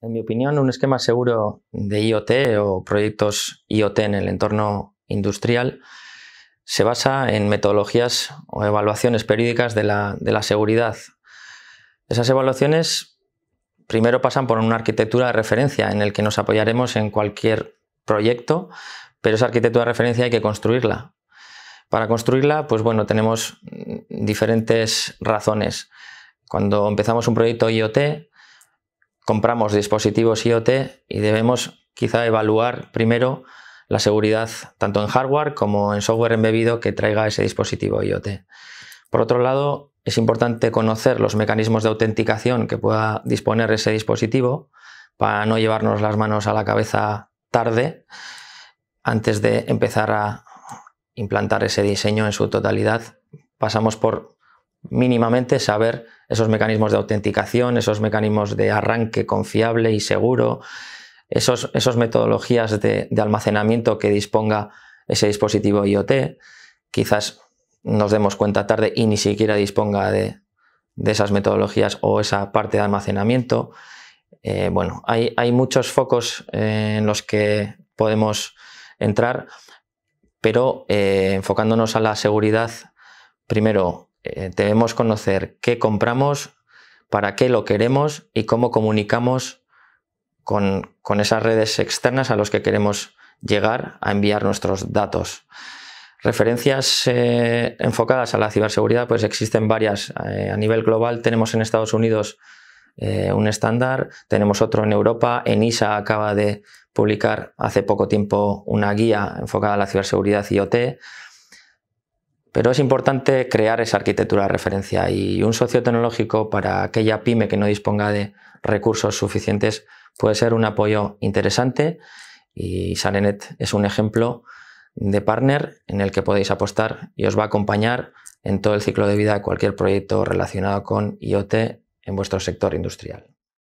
En mi opinión, un esquema seguro de IoT o proyectos IoT en el entorno industrial se basa en metodologías o evaluaciones periódicas de la, seguridad. Esas evaluaciones primero pasan por una arquitectura de referencia en el que nos apoyaremos en cualquier proyecto, pero esa arquitectura de referencia hay que construirla. Para construirla, pues bueno, tenemos diferentes razones. Cuando empezamos un proyecto IoT, compramos dispositivos IoT y debemos quizá evaluar primero la seguridad tanto en hardware como en software embebido que traiga ese dispositivo IoT. Por otro lado, es importante conocer los mecanismos de autenticación que pueda disponer ese dispositivo para no llevarnos las manos a la cabeza tarde antes de empezar a implantar ese diseño en su totalidad. Pasamos por mínimamente saber esos mecanismos de autenticación, esos mecanismos de arranque confiable y seguro, esas metodologías de, almacenamiento que disponga ese dispositivo IoT. Quizás nos demos cuenta tarde y ni siquiera disponga de, esas metodologías o esa parte de almacenamiento. Eh, bueno, hay, muchos focos eh, en los que podemos entrar, pero eh, enfocándonos a la seguridad, primero eh, debemos conocer qué compramos, para qué lo queremos y cómo comunicamos con, esas redes externas a los que queremos llegar a enviar nuestros datos. Referencias eh, enfocadas a la ciberseguridad, pues existen varias. Eh, a nivel global tenemos en Estados Unidos un estándar, tenemos otro en Europa, en ISA acaba de publicar hace poco tiempo una guía enfocada a la ciberseguridad IoT. Pero es importante crear esa arquitectura de referencia y un socio tecnológico para aquella pyme que no disponga de recursos suficientes puede ser un apoyo interesante y Sarenet es un ejemplo de partner en el que podéis apostar y os va a acompañar en todo el ciclo de vida de cualquier proyecto relacionado con IoT en vuestro sector industrial.